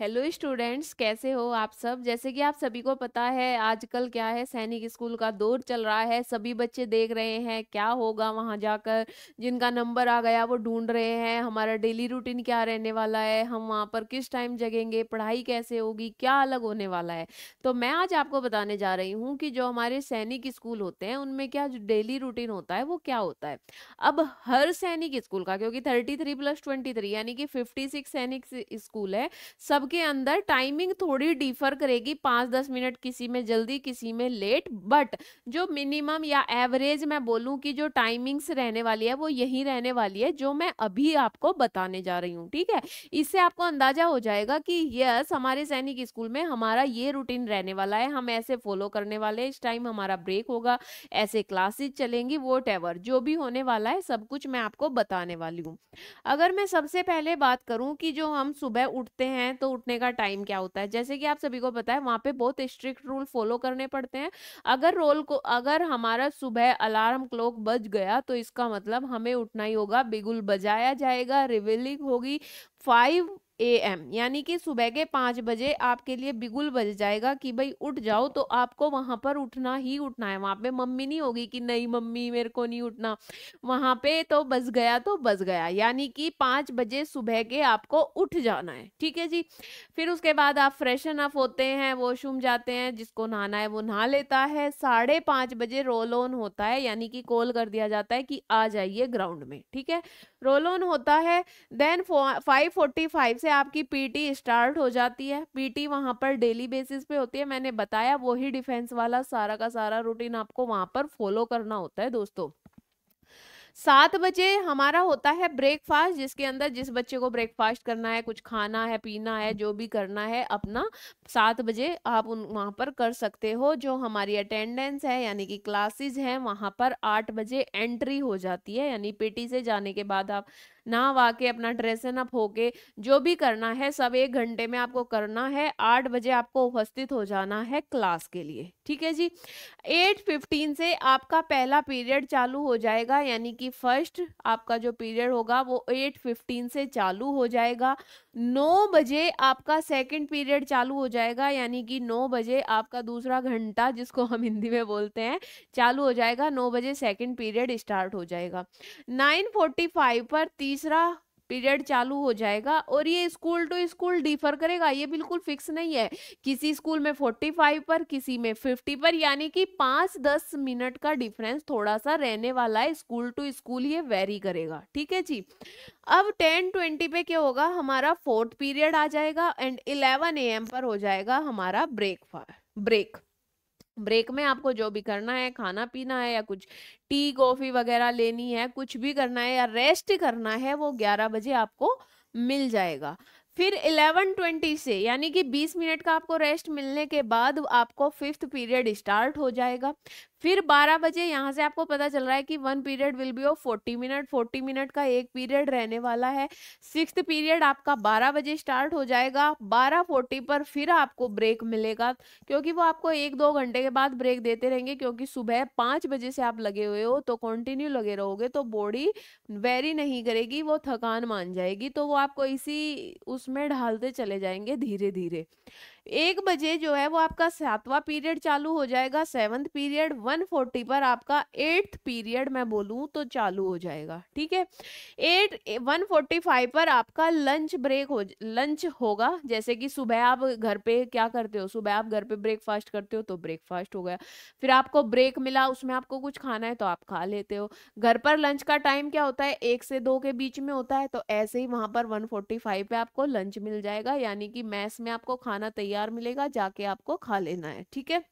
hello students कैसे हो आप सब जैसे कि आप सभी को पता है आजकल क्या है सैनिक स्कूल का दौर चल रहा है सभी बच्चे देख रहे हैं क्या होगा वहां जाकर जिनका नंबर आ गया वो ढूंढ रहे हैं हमारा डेली रूटीन क्या रहने वाला है हम वहां पर किस टाइम जगेंगे पढ़ाई कैसे होगी क्या अलग होने वाला है तो मैं आज आपको बताने जा रही हूँ कि जो हमारे सैनिक स्कूल होते हैं उनमें क्या डेली रूटीन होता है वो क्या होता है अब हर सैनिक स्कूल का क्योंकि thirty three plus twenty three यानी कि फिफ्टी सिक्स सैनिक स्कूल है सब सबके अंदर टाइमिंग थोड़ी डिफर करेगी पाँच दस मिनट किसी में जल्दी किसी में लेट बट जो मिनिमम या एवरेज मैं बोलूँ कि जो टाइमिंग्स रहने वाली है वो यही रहने वाली है जो मैं अभी आपको बताने जा रही हूँ ठीक है इससे आपको अंदाजा हो जाएगा कि यस हमारे सैनिक स्कूल में हमारा ये रूटीन रहने वाला है हम ऐसे फॉलो करने वाले इस टाइम हमारा ब्रेक होगा ऐसे क्लासेज चलेंगी वोट जो भी होने वाला है सब कुछ मैं आपको बताने वाली हूँ अगर मैं सबसे पहले बात करूँ कि जो हम सुबह उठते हैं तो उठने का टाइम क्या होता है जैसे कि आप सभी को पता है वहाँ पे बहुत स्ट्रिक्ट रूल फॉलो करने पड़ते हैं अगर रोल को अगर हमारा सुबह अलार्म क्लॉक बज गया तो इसका मतलब हमें उठना ही होगा बिगुल बजाया जाएगा रिविलिंग होगी फाइव ए एम यानी कि सुबह के पाँच बजे आपके लिए बिगुल बज जाएगा कि भाई उठ जाओ तो आपको वहाँ पर उठना ही उठना है वहाँ पे मम्मी नहीं होगी कि नहीं मम्मी मेरे को नहीं उठना वहाँ पे तो बज गया तो बज गया यानी कि पाँच बजे सुबह के आपको उठ जाना है ठीक है जी फिर उसके बाद आप फ्रेशन अप होते हैं वॉशरूम जाते हैं जिसको नहाना है वो नहा लेता है साढ़े पाँच बजे रोल ऑन होता है यानी कि कॉल कर दिया जाता है कि आ जाइए ग्राउंड में ठीक है रोल ऑन होता है देन फाइव फोर्टी फाइव से आपकी पीटी स्टार्ट हो जाती है पीटी वहाँ पर डेली बेसिस पे होती है मैंने बताया वही डिफेंस वाला सारा का सारा रूटीन आपको वहाँ पर फॉलो करना होता है दोस्तों सात बजे हमारा होता है ब्रेकफास्ट जिसके अंदर जिस बच्चे को ब्रेकफास्ट करना है कुछ खाना है पीना है जो भी करना है अपना सात बजे आप उन वहाँ पर कर सकते हो जो हमारी अटेंडेंस है यानी कि क्लासेस हैं वहाँ पर आठ बजे एंट्री हो जाती है यानी पेटी से जाने के बाद आप नहावा के अपना ड्रेसन अप होके जो भी करना है सब एक घंटे में आपको करना है आठ बजे आपको उपस्थित हो जाना है क्लास के लिए ठीक है जी एट फिफ्टीन से आपका पहला पीरियड चालू हो जाएगा यानी कि फर्स्ट आपका जो पीरियड होगा वो एट फिफ्टीन से चालू हो जाएगा नौ बजे आपका सेकेंड पीरियड चालू हो जाएगा यानी कि नौ बजे आपका दूसरा घंटा जिसको हम हिंदी में बोलते हैं चालू हो जाएगा नौ बजे सेकेंड पीरियड स्टार्ट हो जाएगा नाइन फोर्टी फाइव पर तीस तीसरा पीरियड चालू हो जाएगा और ये स्कूल टू स्कूल डिफर करेगा ये बिल्कुल फिक्स नहीं है किसी स्कूल में 45 पर किसी में 50 पर यानी कि 5-10 मिनट का डिफरेंस थोड़ा सा रहने वाला है स्कूल टू स्कूल ये वेरी करेगा ठीक है जी अब 10:20 पे क्या होगा हमारा फोर्थ पीरियड आ जाएगा एंड 11 ए पर हो जाएगा हमारा ब्रेक ब्रेक ब्रेक में आपको जो भी करना है खाना पीना है या कुछ टी कॉफ़ी वगैरह लेनी है कुछ भी करना है या रेस्ट करना है वो ग्यारह बजे आपको मिल जाएगा फिर 11:20 से यानी कि 20 मिनट का आपको रेस्ट मिलने के बाद आपको फिफ्थ पीरियड स्टार्ट हो जाएगा फिर 12 बजे यहाँ से आपको पता चल रहा है कि one period will be of 40 minute 40 minute का एक पीरियड रहने वाला है सिक्स पीरियड आपका 12 बजे स्टार्ट हो जाएगा 12:40 पर फिर आपको ब्रेक मिलेगा क्योंकि वो आपको एक दो घंटे के बाद ब्रेक देते रहेंगे क्योंकि सुबह पाँच बजे से आप लगे हुए हो तो कंटिन्यू लगे रहोगे तो बॉडी वेरी नहीं करेगी वो थकान मान जाएगी तो वो आपको इसी उसमें ढालते चले जाएंगे धीरे धीरे एक बजे जो है वो आपका सातवां पीरियड चालू हो जाएगा सेवन्थ पीरियड वन फोर्टी पर आपका एट्थ पीरियड मैं बोलूँ तो चालू हो जाएगा ठीक है एट वन फोर्टी फाइव पर आपका लंच ब्रेक हो लंच होगा जैसे कि सुबह आप घर पे क्या करते हो सुबह आप घर पे ब्रेकफास्ट करते हो तो ब्रेकफास्ट हो गया फिर आपको ब्रेक मिला उसमें आपको कुछ खाना है तो आप खा लेते हो घर पर लंच का टाइम क्या होता है एक से दो के बीच में होता है तो ऐसे ही वहाँ पर वन फोर्टी फाइव पे आपको लंच मिल जाएगा यानी कि मैस में आपको खाना तैयार तैयार मिलेगा जाके आपको खा लेना है ठीक है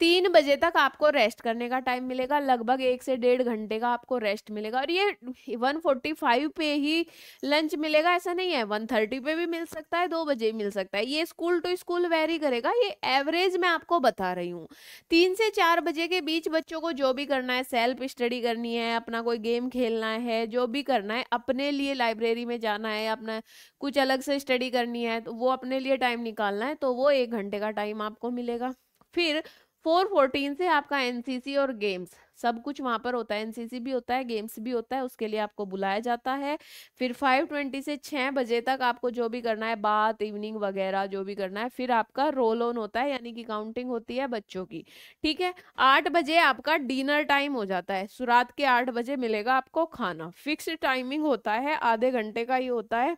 तीन बजे तक आपको रेस्ट करने का टाइम मिलेगा लगभग एक से डेढ़ घंटे का आपको रेस्ट मिलेगा और ये वन फोर्टी फाइव पे ही लंच मिलेगा ऐसा नहीं है वन थर्टी पे भी मिल सकता है दो बजे मिल सकता है ये स्कूल टू स्कूल वेरी करेगा ये एवरेज मैं आपको बता रही हूँ तीन से चार बजे के बीच बच्चों को जो भी करना है सेल्फ स्टडी करनी है अपना कोई गेम खेलना है जो भी करना है अपने लिए लाइब्रेरी में जाना है अपना कुछ अलग से स्टडी करनी है तो वो अपने लिए टाइम निकालना है तो वो एक घंटे का टाइम आपको मिलेगा फिर फोर फोर्टीन से आपका एनसीसी और गेम्स सब कुछ वहाँ पर होता है एनसीसी भी होता है गेम्स भी होता है उसके लिए आपको बुलाया जाता है फिर फाइव ट्वेंटी से छः बजे तक आपको जो भी करना है बात इवनिंग वगैरह जो भी करना है फिर आपका रोल ऑन होता है यानी कि काउंटिंग होती है बच्चों की ठीक है आठ बजे आपका डिनर टाइम हो जाता है सुरात के आठ बजे मिलेगा आपको खाना फिक्स टाइमिंग होता है आधे घंटे का ही होता है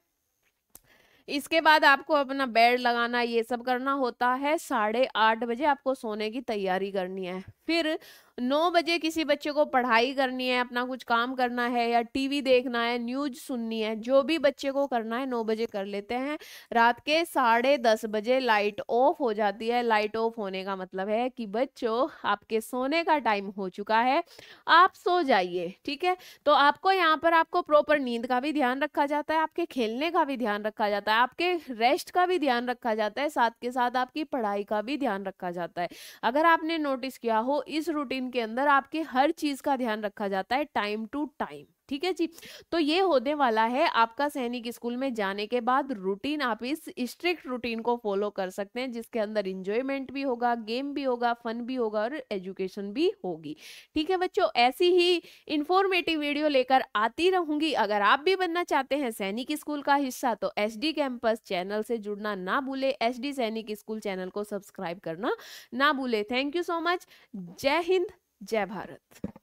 इसके बाद आपको अपना बेड लगाना ये सब करना होता है साढ़े आठ बजे आपको सोने की तैयारी करनी है फिर नौ बजे किसी बच्चे को पढ़ाई करनी है अपना कुछ काम करना है या टीवी देखना है न्यूज सुननी है जो भी बच्चे को करना है नौ बजे कर लेते हैं रात के साढ़े दस बजे लाइट ऑफ हो जाती है लाइट ऑफ होने का मतलब है कि बच्चों आपके सोने का टाइम हो चुका है आप सो जाइए ठीक है तो आपको यहाँ पर आपको प्रॉपर नींद का भी ध्यान रखा जाता है आपके खेलने का भी ध्यान रखा जाता है आपके रेस्ट का भी ध्यान रखा जाता है साथ के साथ आपकी पढ़ाई का भी ध्यान रखा जाता है अगर आपने नोटिस किया हो हो इस रूटीन के अंदर आपके हर चीज़ का ध्यान रखा जाता है टाइम टू टाइम ठीक है जी तो ये होने वाला है आपका सैनिक स्कूल में जाने के बाद रूटीन आप इस स्ट्रिक्ट रूटीन को फॉलो कर सकते हैं जिसके अंदर इंजॉयमेंट भी होगा गेम भी होगा फन भी होगा और एजुकेशन भी होगी ठीक है बच्चों ऐसी ही इंफॉर्मेटिव वीडियो लेकर आती रहूंगी अगर आप भी बनना चाहते हैं सैनिक स्कूल का हिस्सा तो एस कैंपस चैनल से जुड़ना ना भूले एस सैनिक स्कूल चैनल को सब्सक्राइब करना ना भूले थैंक यू सो मच जय हिंद जय भारत